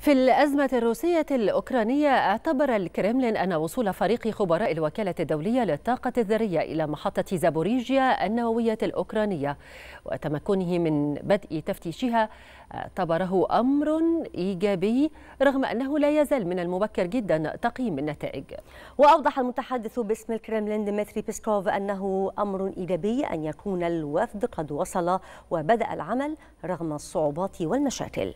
في الأزمة الروسية الأوكرانية اعتبر الكرملين أن وصول فريق خبراء الوكالة الدولية للطاقة الذرية إلى محطة زابوريجيا النووية الأوكرانية وتمكنه من بدء تفتيشها اعتبره أمر إيجابي رغم أنه لا يزال من المبكر جدا تقييم النتائج وأوضح المتحدث باسم الكرملين ديمتري بيسكوف أنه أمر إيجابي أن يكون الوفد قد وصل وبدأ العمل رغم الصعوبات والمشاكل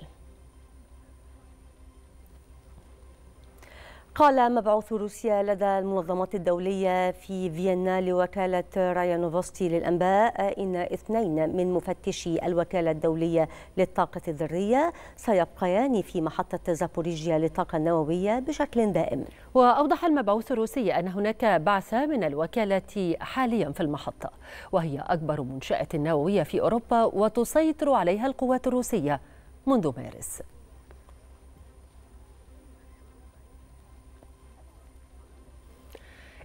قال مبعوث روسيا لدى المنظمات الدولية في فيينا لوكالة رايانوفستي للأنباء إن اثنين من مفتشي الوكالة الدولية للطاقة الذرية سيبقيان في محطة زابوريجيا للطاقة النووية بشكل دائم وأوضح المبعوث الروسي أن هناك بعثة من الوكالة حاليا في المحطة وهي أكبر منشأة نووية في أوروبا وتسيطر عليها القوات الروسية منذ مارس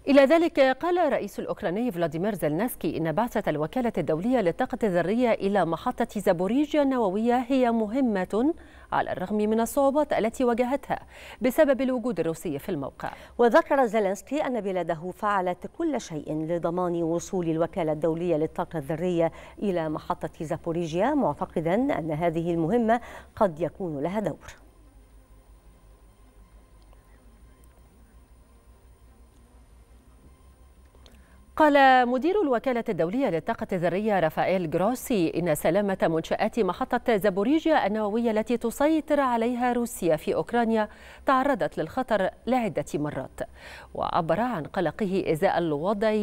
إلى ذلك قال الرئيس الأوكراني فلاديمير زلنسكي إن بعثة الوكالة الدولية للطاقة الذرية إلى محطة زابوريجيا النووية هي مهمة على الرغم من الصعوبات التي واجهتها بسبب الوجود الروسي في الموقع وذكر زلنسكي أن بلاده فعلت كل شيء لضمان وصول الوكالة الدولية للطاقة الذرية إلى محطة زابوريجيا معتقدا أن هذه المهمة قد يكون لها دور قال مدير الوكالة الدولية للطاقة الذرية رافائيل جروسي إن سلامة منشآت محطة زابوريجيا النووية التي تسيطر عليها روسيا في أوكرانيا تعرضت للخطر لعدة مرات وعبر عن قلقه إزاء الوضع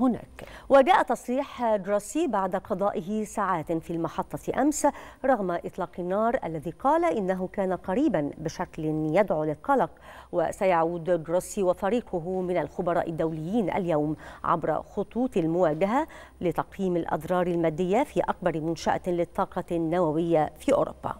هناك وجاء تصريح دراسي بعد قضائه ساعات في المحطة أمس رغم إطلاق النار الذي قال إنه كان قريبا بشكل يدعو للقلق وسيعود دراسي وفريقه من الخبراء الدوليين اليوم عبر خطوط المواجهة لتقييم الأضرار المادية في أكبر منشأة للطاقة النووية في أوروبا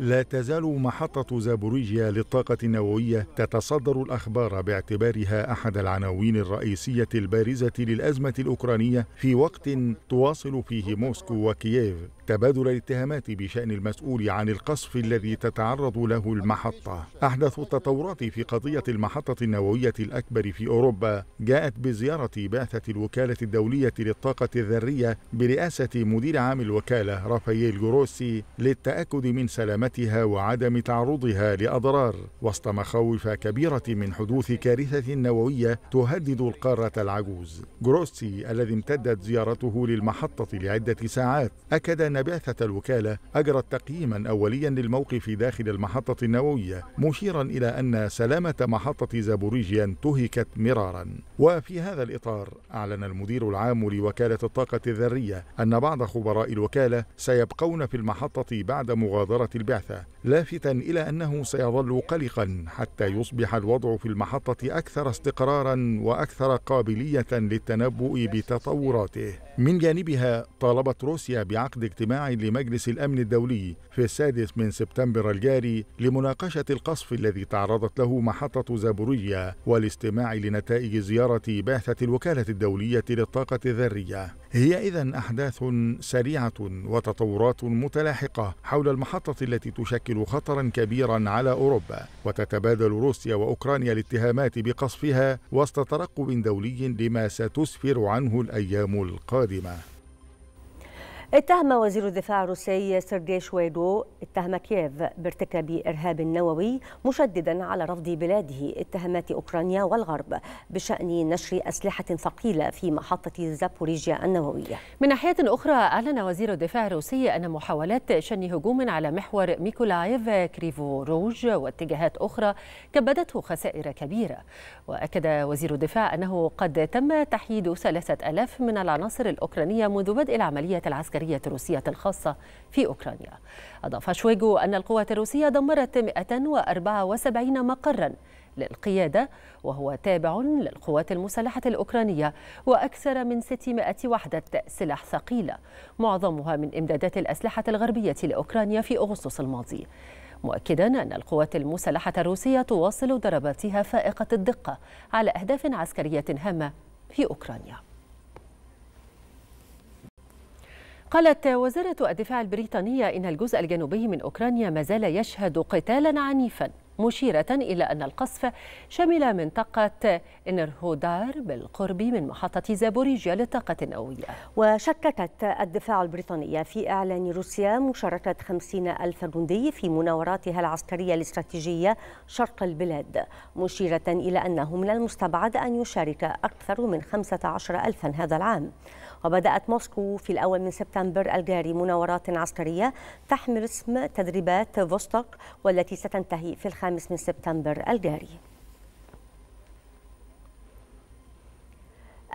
لا تزال محطة زابوريجيا للطاقة النووية تتصدر الأخبار باعتبارها أحد العناوين الرئيسية البارزة للأزمة الأوكرانية في وقت تواصل فيه موسكو وكييف تبادل الاتهامات بشأن المسؤول عن القصف الذي تتعرض له المحطة أحدث التطورات في قضية المحطة النووية الأكبر في أوروبا جاءت بزيارة بعثة الوكالة الدولية للطاقة الذرية برئاسة مدير عام الوكالة رافائيل جروسي للتأكد من سلامتها وعدم تعرضها لأضرار وسط مخاوف كبيرة من حدوث كارثة نووية تهدد القارة العجوز جروسي الذي امتدت زيارته للمحطة لعدة ساعات أكد أن بعثة الوكالة أجرت تقييما أوليا للموقف داخل المحطة النووية مشيرا إلى أن سلامة محطة زابوريجيا انتهكت مرارا وفي هذا الإطار أعلن المدير العام لوكالة الطاقة الذرية أن بعض خبراء الوكالة سيبقون في المحطة بعد مغادرة البعثة لافتا إلى أنه سيظل قلقا حتى يصبح الوضع في المحطة أكثر استقرارا وأكثر قابلية للتنبؤ بتطوراته من جانبها طالبت روسيا بعقد اجتماع اجتماع لمجلس الأمن الدولي في السادس من سبتمبر الجاري لمناقشة القصف الذي تعرضت له محطة زابورية والاستماع لنتائج زيارة بعثة الوكالة الدولية للطاقة الذرية هي إذا أحداث سريعة وتطورات متلاحقة حول المحطة التي تشكل خطرا كبيرا على أوروبا وتتبادل روسيا وأوكرانيا الاتهامات بقصفها وسط ترقب دولي لما ستسفر عنه الأيام القادمة اتهم وزير الدفاع الروسي سيرجي شويدو اتهم كييف بارتكاب إرهاب نووي مشددا على رفض بلاده اتهامات أوكرانيا والغرب بشأن نشر أسلحة ثقيلة في محطة زابوريجيا النووية من ناحية أخرى أعلن وزير الدفاع الروسي أن محاولات شن هجوم على محور ميكولايف كريفو روج واتجاهات أخرى كبدته خسائر كبيرة وأكد وزير الدفاع أنه قد تم تحييد 3000 من العناصر الأوكرانية منذ بدء العملية العسكرية العسكرية الروسية الخاصة في أوكرانيا أضاف شويغو أن القوات الروسية دمرت 174 مقراً للقيادة وهو تابع للقوات المسلحة الأوكرانية وأكثر من 600 وحدة سلاح ثقيلة معظمها من إمدادات الأسلحة الغربية لأوكرانيا في أغسطس الماضي مؤكدا أن القوات المسلحة الروسية تواصل ضرباتها فائقة الدقة على أهداف عسكرية هامة في أوكرانيا قالت وزارة الدفاع البريطانية إن الجزء الجنوبي من أوكرانيا ما زال يشهد قتالا عنيفا مشيرة إلى أن القصف شمل منطقة إنرهودار بالقرب من محطة زابوريجيا للطاقة النووية وشككت الدفاع البريطانية في إعلان روسيا مشاركة 50 ألف جندي في مناوراتها العسكرية الاستراتيجية شرق البلاد مشيرة إلى أنه من المستبعد أن يشارك أكثر من 15 ألفا هذا العام وبدأت موسكو في الأول من سبتمبر الجاري مناورات عسكرية تحمل اسم تدريبات فوستوك والتي ستنتهي في الخامس من سبتمبر الجاري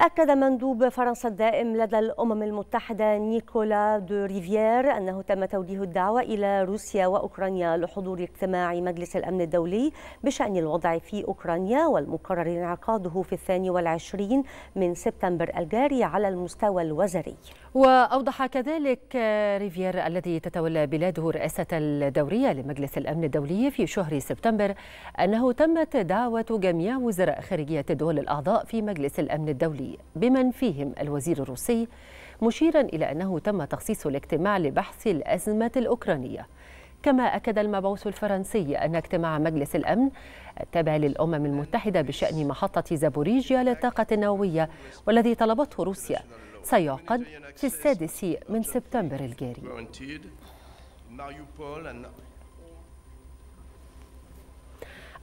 أكد مندوب فرنسا الدائم لدى الأمم المتحدة نيكولا دو ريفيير أنه تم توجيه الدعوة إلى روسيا وأوكرانيا لحضور اجتماع مجلس الأمن الدولي بشأن الوضع في أوكرانيا والمقرر انعقاده في الثاني والعشرين من سبتمبر الجاري على المستوى الوزاري وأوضح كذلك آه، ريفير الذي تتولى بلاده رئاسة الدورية لمجلس الأمن الدولي في شهر سبتمبر أنه تمت دعوة جميع وزراء خارجية الدول الأعضاء في مجلس الأمن الدولي بمن فيهم الوزير الروسي مشيرا إلى أنه تم تخصيص الاجتماع لبحث الأزمة الأوكرانية كما أكد المبعوث الفرنسي أن اجتماع مجلس الأمن التابع للأمم المتحدة بشأن محطة زابوريجيا للطاقة النووية والذي طلبته روسيا سيعقد في السادس من سبتمبر الجاري.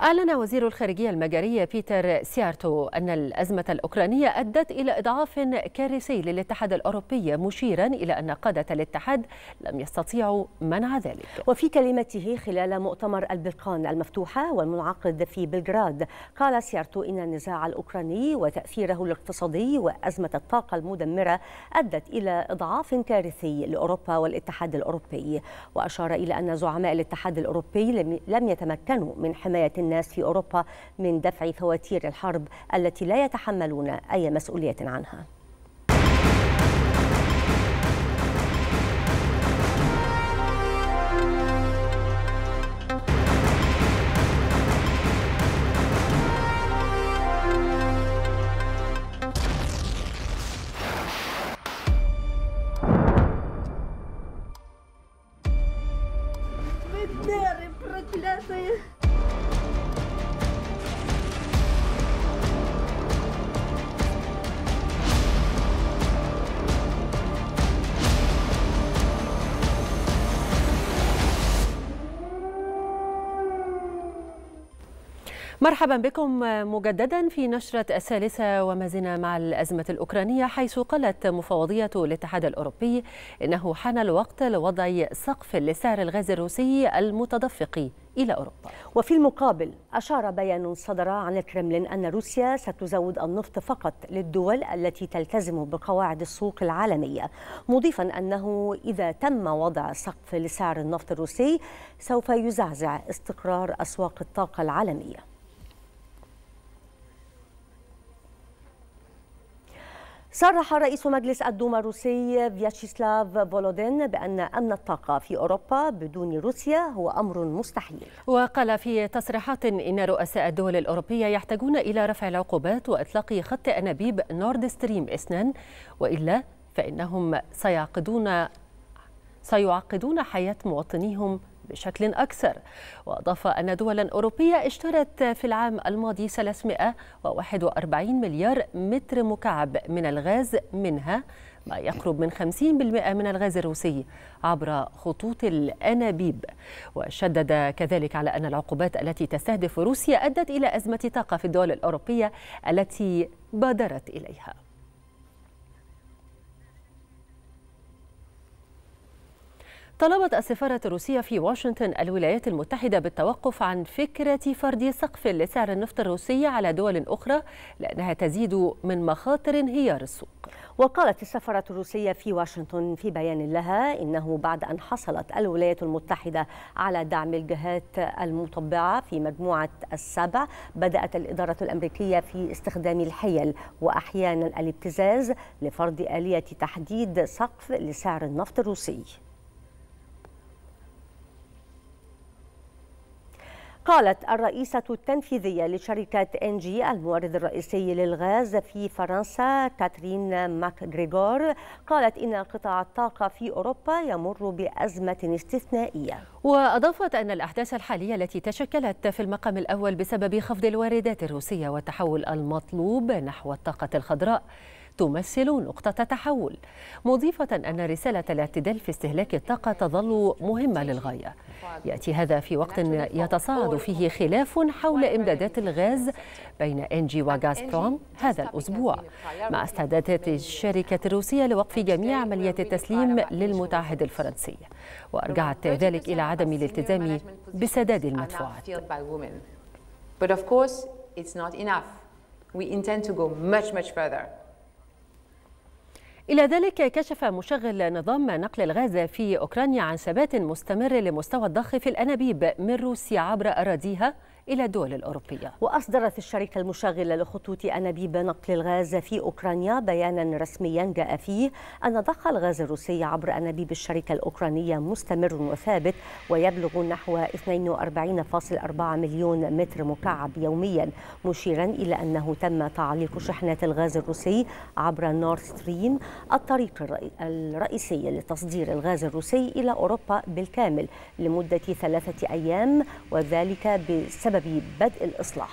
أعلن وزير الخارجية المجرية بيتر سيارتو أن الأزمة الأوكرانية أدت إلى إضعاف كارثي للاتحاد الأوروبي مشيرا إلى أن قادة الاتحاد لم يستطيعوا منع ذلك وفي كلمته خلال مؤتمر البلقان المفتوحة والمنعقد في بلغراد قال سيارتو إن النزاع الأوكراني وتأثيره الاقتصادي وأزمة الطاقة المدمرة أدت إلى إضعاف كارثي لأوروبا والاتحاد الأوروبي وأشار إلى أن زعماء الاتحاد الأوروبي لم يتمكنوا من حماية الناس في أوروبا من دفع فواتير الحرب التي لا يتحملون أي مسؤولية عنها مرحبا بكم مجددا في نشرة الثالثة وما زلنا مع الأزمة الأوكرانية حيث قالت مفوضية الاتحاد الأوروبي إنه حان الوقت لوضع سقف لسعر الغاز الروسي المتدفق إلى أوروبا وفي المقابل أشار بيان صدر عن الكرملين أن روسيا ستزود النفط فقط للدول التي تلتزم بقواعد السوق العالمية مضيفا أنه إذا تم وضع سقف لسعر النفط الروسي سوف يزعزع استقرار أسواق الطاقة العالمية صرح رئيس مجلس الدوما الروسي فياتشيسلاف فولودين بأن أمن الطاقة في أوروبا بدون روسيا هو أمر مستحيل وقال في تصريحات إن رؤساء الدول الأوروبية يحتاجون إلى رفع العقوبات وإطلاق خط أنابيب نورد ستريم اثنان وإلا فإنهم سيعقدون سيعقدون حياة مواطنيهم بشكل أكثر وأضاف أن دولا أوروبية اشترت في العام الماضي 341 مليار متر مكعب من الغاز منها ما يقرب من 50% من الغاز الروسي عبر خطوط الأنابيب وشدد كذلك على أن العقوبات التي تستهدف روسيا أدت إلى أزمة طاقة في الدول الأوروبية التي بادرت إليها طلبت السفارة الروسية في واشنطن الولايات المتحدة بالتوقف عن فكرة فرض سقف لسعر النفط الروسي على دول أخرى لأنها تزيد من مخاطر انهيار السوق وقالت السفارة الروسية في واشنطن في بيان لها إنه بعد أن حصلت الولايات المتحدة على دعم الجهات المطبعة في مجموعة السبع بدأت الإدارة الأمريكية في استخدام الحيل وأحيانا الابتزاز لفرض آلية تحديد سقف لسعر النفط الروسي قالت الرئيسة التنفيذية لشركة انجي المورد الرئيسي للغاز في فرنسا كاترين ماكغريغور قالت إن قطاع الطاقة في أوروبا يمر بأزمة استثنائية وأضافت أن الأحداث الحالية التي تشكلت في المقام الأول بسبب خفض الواردات الروسية والتحول المطلوب نحو الطاقة الخضراء تمثل نقطة تحول مضيفة أن رسالة الاعتدال في استهلاك الطاقة تظل مهمة للغاية يأتي هذا في وقت يتصاعد فيه خلاف حول إمدادات الغاز بين إنجي بروم هذا الأسبوع مع استعدادات الشركة الروسية لوقف جميع عمليات التسليم للمتعهد الفرنسي وأرجعت ذلك إلى عدم الالتزام بسداد المدفوعات But of course, it's not enough. We intend to go much, much further. إلى ذلك كشف مشغل نظام نقل الغاز في أوكرانيا عن ثبات مستمر لمستوى الضخ في الأنابيب من روسيا عبر أراضيها إلى الدول الأوروبية وأصدرت الشركة المشغلة لخطوط أنابيب نقل الغاز في أوكرانيا بيانا رسميا جاء فيه أن ضخ الغاز الروسي عبر أنابيب الشركة الأوكرانية مستمر وثابت ويبلغ نحو 42.4 مليون متر مكعب يوميا مشيرا إلى أنه تم تعليق شحنات الغاز الروسي عبر نورد ستريم الطريق الرئيسي لتصدير الغاز الروسي إلى أوروبا بالكامل لمدة ثلاثة أيام وذلك بسبب بسبب بدء الإصلاح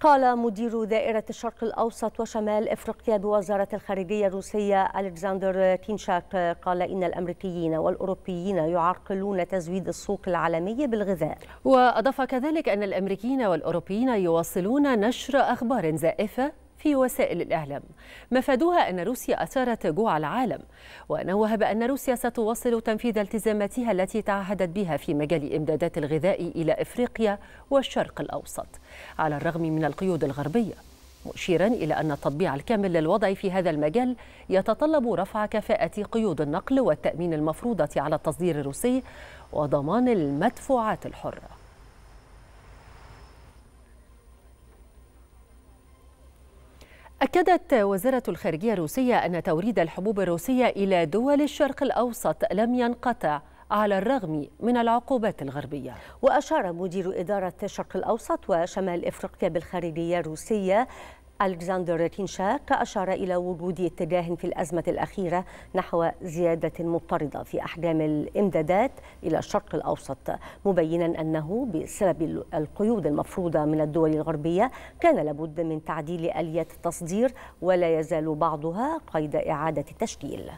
قال مدير دائرة الشرق الأوسط وشمال إفريقيا بوزارة الخارجية الروسية ألكسندر كينشاك قال إن الأمريكيين والأوروبيين يعرقلون تزويد السوق العالمي بالغذاء وأضاف كذلك أن الأمريكيين والأوروبيين يواصلون نشر أخبار زائفة في وسائل الإعلام مفادها أن روسيا أثارت جوع العالم ونوه بأن روسيا ستواصل تنفيذ التزاماتها التي تعهدت بها في مجال إمدادات الغذاء إلى إفريقيا والشرق الأوسط على الرغم من القيود الغربية مشيرا إلى أن التطبيع الكامل للوضع في هذا المجال يتطلب رفع كفاءة قيود النقل والتأمين المفروضة على التصدير الروسي وضمان المدفوعات الحرة أكدت وزارة الخارجية الروسية أن توريد الحبوب الروسية إلى دول الشرق الأوسط لم ينقطع على الرغم من العقوبات الغربية وأشار مدير إدارة الشرق الأوسط وشمال إفريقيا بالخارجية الروسية ألكسندر تينشاك أشار إلى وجود اتجاه في الأزمة الأخيرة نحو زيادة مضطردة في أحجام الإمدادات إلى الشرق الأوسط مبينا أنه بسبب القيود المفروضة من الدول الغربية كان لابد من تعديل آليات التصدير ولا يزال بعضها قيد إعادة التشكيل